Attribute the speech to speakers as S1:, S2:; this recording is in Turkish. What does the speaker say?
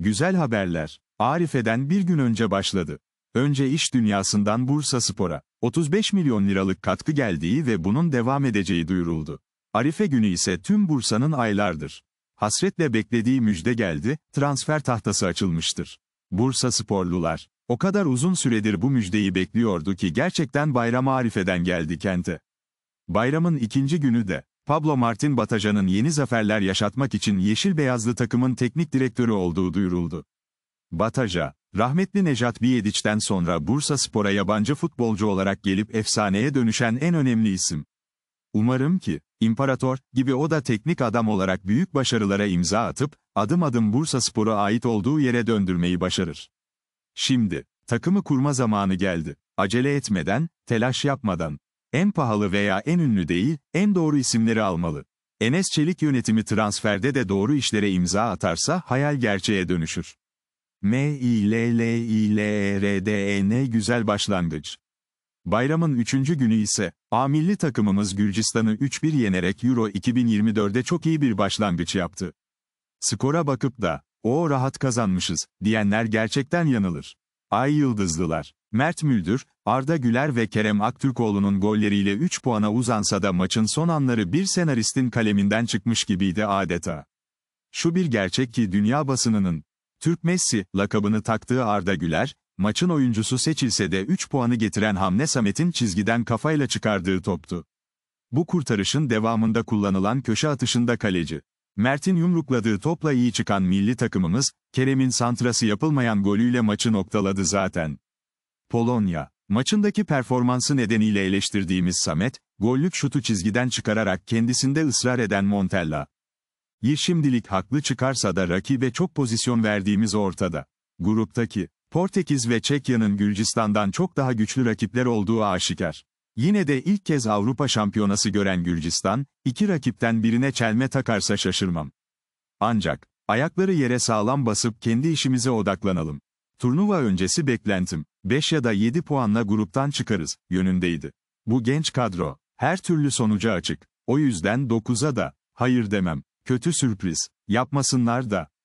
S1: Güzel haberler, Arife'den bir gün önce başladı. Önce iş dünyasından Bursa Spor'a 35 milyon liralık katkı geldiği ve bunun devam edeceği duyuruldu. Arife günü ise tüm Bursa'nın aylardır. Hasretle beklediği müjde geldi, transfer tahtası açılmıştır. Bursa Sporlular, o kadar uzun süredir bu müjdeyi bekliyordu ki gerçekten bayram Arife'den geldi kente. Bayramın ikinci günü de, Pablo Martin Batajan'ın yeni zaferler yaşatmak için yeşil-beyazlı takımın teknik direktörü olduğu duyuruldu. Bataja, rahmetli Nejat Biyediç'ten sonra Bursa Spor'a yabancı futbolcu olarak gelip efsaneye dönüşen en önemli isim. Umarım ki, İmparator gibi o da teknik adam olarak büyük başarılara imza atıp, adım adım Bursa Spor'a ait olduğu yere döndürmeyi başarır. Şimdi, takımı kurma zamanı geldi. Acele etmeden, telaş yapmadan, en pahalı veya en ünlü değil, en doğru isimleri almalı. Enes Çelik yönetimi transferde de doğru işlere imza atarsa hayal gerçeğe dönüşür. M I L L I L R D E N güzel başlangıç. Bayramın 3. günü ise A milli takımımız Gürcistan'ı 3-1 yenerek Euro 2024'de çok iyi bir başlangıç yaptı. Skora bakıp da o rahat kazanmışız diyenler gerçekten yanılır. Ay yıldızlılar. Mert Müldür, Arda Güler ve Kerem Aktürkoğlu'nun golleriyle 3 puana uzansa da maçın son anları bir senaristin kaleminden çıkmış gibiydi adeta. Şu bir gerçek ki dünya basınının, Türk Messi, lakabını taktığı Arda Güler, maçın oyuncusu seçilse de 3 puanı getiren hamne Samet'in çizgiden kafayla çıkardığı toptu. Bu kurtarışın devamında kullanılan köşe atışında kaleci. Mert'in yumrukladığı topla iyi çıkan milli takımımız, Kerem'in santrası yapılmayan golüyle maçı noktaladı zaten. Polonya Maçındaki performansı nedeniyle eleştirdiğimiz Samet, gollük şutu çizgiden çıkararak kendisinde ısrar eden Montella. Yi şimdilik haklı çıkarsa da rakibe çok pozisyon verdiğimiz ortada. Gruptaki, Portekiz ve Çekya'nın Gürcistan'dan çok daha güçlü rakipler olduğu aşikar. Yine de ilk kez Avrupa şampiyonası gören Gürcistan, iki rakipten birine çelme takarsa şaşırmam. Ancak, ayakları yere sağlam basıp kendi işimize odaklanalım. Turnuva öncesi beklentim, 5 ya da 7 puanla gruptan çıkarız, yönündeydi. Bu genç kadro, her türlü sonuca açık. O yüzden 9'a da, hayır demem, kötü sürpriz, yapmasınlar da,